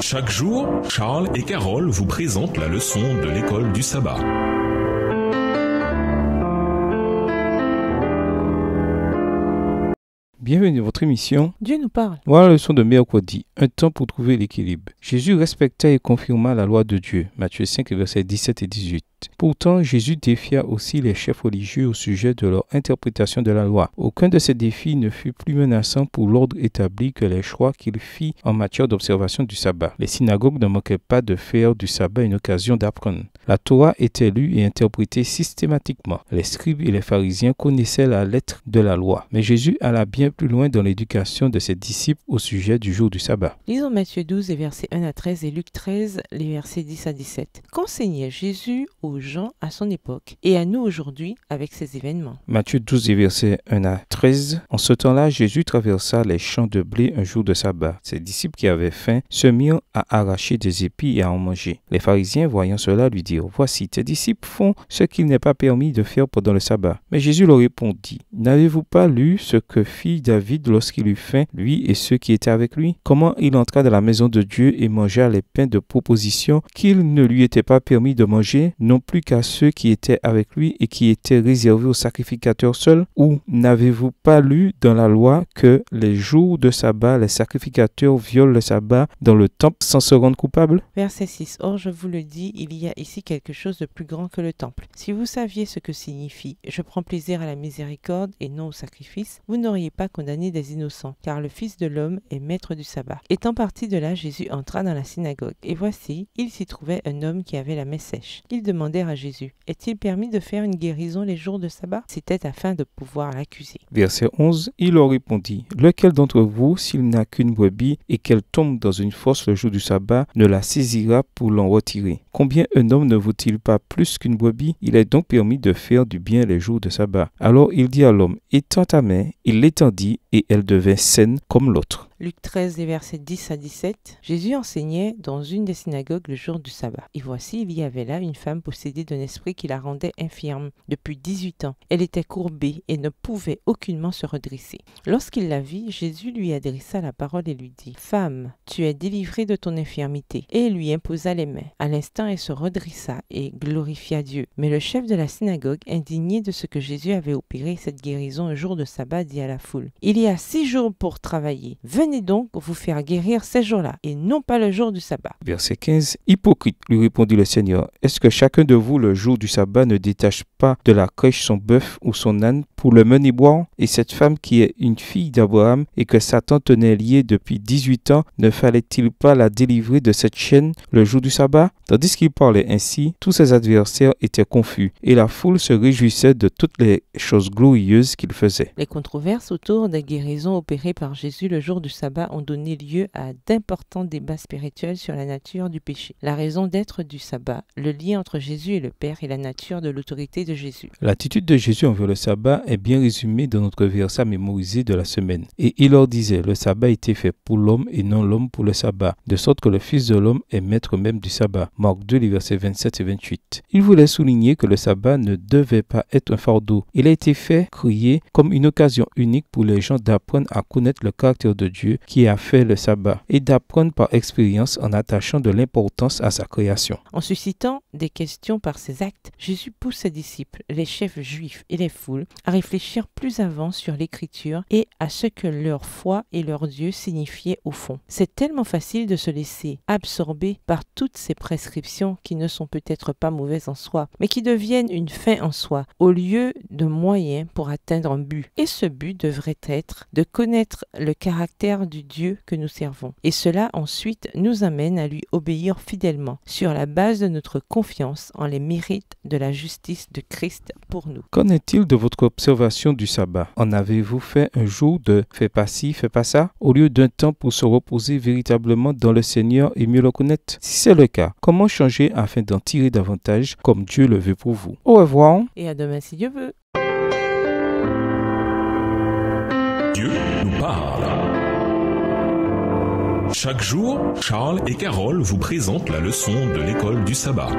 Chaque jour, Charles et Carole vous présentent la leçon de l'école du sabbat. Bienvenue dans votre émission. Dieu nous parle. Voilà la leçon de mercredi, un temps pour trouver l'équilibre. Jésus respecta et confirma la loi de Dieu. Matthieu 5, versets 17 et 18. Pourtant, Jésus défia aussi les chefs religieux au sujet de leur interprétation de la loi. Aucun de ces défis ne fut plus menaçant pour l'ordre établi que les choix qu'il fit en matière d'observation du sabbat. Les synagogues ne manquaient pas de faire du sabbat une occasion d'apprendre. La Torah était lue et interprétée systématiquement. Les scribes et les pharisiens connaissaient la lettre de la loi. Mais Jésus alla bien plus loin dans l'éducation de ses disciples au sujet du jour du sabbat. Lisons Matthieu 12 et versets 1 à 13 et Luc 13, les versets 10 à 17. Qu'enseignait Jésus aux Jean gens à son époque et à nous aujourd'hui avec ces événements. Matthieu 12, verset 1 à 13. En ce temps-là, Jésus traversa les champs de blé un jour de sabbat. Ses disciples qui avaient faim se mirent à arracher des épis et à en manger. Les pharisiens, voyant cela, lui dirent Voici, tes disciples font ce qu'il n'est pas permis de faire pendant le sabbat. Mais Jésus leur répondit N'avez-vous pas lu ce que fit David lorsqu'il eut faim, lui et ceux qui étaient avec lui Comment il entra dans la maison de Dieu et mangea les pains de proposition qu'il ne lui était pas permis de manger, plus qu'à ceux qui étaient avec lui et qui étaient réservés aux sacrificateurs seuls Ou n'avez-vous pas lu dans la loi que les jours de sabbat, les sacrificateurs violent le sabbat dans le temple sans se rendre coupables Verset 6. Or, je vous le dis, il y a ici quelque chose de plus grand que le temple. Si vous saviez ce que signifie je prends plaisir à la miséricorde et non au sacrifice, vous n'auriez pas condamné des innocents, car le Fils de l'homme est maître du sabbat. Étant parti de là, Jésus entra dans la synagogue, et voici, il s'y trouvait un homme qui avait la main sèche. Il demanda à Jésus Est-il permis de faire une guérison les jours de sabbat C'était afin de pouvoir l'accuser. Verset 11 Il leur répondit Lequel d'entre vous, s'il n'a qu'une brebis et qu'elle tombe dans une fosse le jour du sabbat, ne la saisira pour l'en retirer Combien un homme ne vaut-il pas plus qu'une brebis Il est donc permis de faire du bien les jours de sabbat. Alors il dit à l'homme Étends ta main il l'étendit et elle devint saine comme l'autre. Luc 13, les versets 10 à 17, Jésus enseignait dans une des synagogues le jour du sabbat. Et voici, il y avait là une femme possédée d'un esprit qui la rendait infirme depuis 18 ans. Elle était courbée et ne pouvait aucunement se redresser. Lorsqu'il la vit, Jésus lui adressa la parole et lui dit Femme, tu es délivrée de ton infirmité. Et lui imposa les mains. À l'instant, elle se redressa et glorifia Dieu. Mais le chef de la synagogue, indigné de ce que Jésus avait opéré cette guérison un jour de sabbat, dit à la foule Il y a six jours pour travailler. Venez donc vous faire guérir ces jours-là, et non pas le jour du sabbat. Verset 15. Hypocrite, lui répondit le Seigneur, est-ce que chacun de vous, le jour du sabbat, ne détache pas de la crèche son bœuf ou son âne pour le mener boire Et cette femme qui est une fille d'Abraham et que Satan tenait liée depuis 18 ans, ne fallait-il pas la délivrer de cette chaîne le jour du sabbat Tandis qu'il parlait ainsi, tous ses adversaires étaient confus, et la foule se réjouissait de toutes les choses glorieuses qu'il faisait. Les controverses autour des guérisons opérées par Jésus le jour du sabbat ont donné lieu à d'importants débats spirituels sur la nature du péché, la raison d'être du sabbat, le lien entre Jésus et le Père et la nature de l'autorité de Jésus. L'attitude de Jésus envers le sabbat est bien résumée dans notre verset mémorisé de la semaine. Et il leur disait, le sabbat était fait pour l'homme et non l'homme pour le sabbat, de sorte que le Fils de l'homme est maître même du sabbat. Marc 2, les versets 27 et 28. Il voulait souligner que le sabbat ne devait pas être un fardeau. Il a été fait crier comme une occasion unique pour les gens d'apprendre à connaître le caractère de Dieu qui a fait le sabbat et d'apprendre par expérience en attachant de l'importance à sa création. En suscitant des questions par ses actes, Jésus pousse ses disciples, les chefs juifs et les foules à réfléchir plus avant sur l'écriture et à ce que leur foi et leur Dieu signifiaient au fond. C'est tellement facile de se laisser absorber par toutes ces prescriptions qui ne sont peut-être pas mauvaises en soi, mais qui deviennent une fin en soi au lieu de moyens pour atteindre un but. Et ce but devrait être de connaître le caractère du Dieu que nous servons. Et cela ensuite nous amène à lui obéir fidèlement sur la base de notre confiance en les mérites de la justice de Christ pour nous. Qu'en est-il de votre observation du sabbat En avez-vous fait un jour de fais pas ci, fais pas ça, au lieu d'un temps pour se reposer véritablement dans le Seigneur et mieux le connaître Si c'est le cas, comment changer afin d'en tirer davantage comme Dieu le veut pour vous Au revoir et à demain si Dieu veut. Dieu nous parle. Chaque jour, Charles et Carole vous présentent la leçon de l'école du sabbat.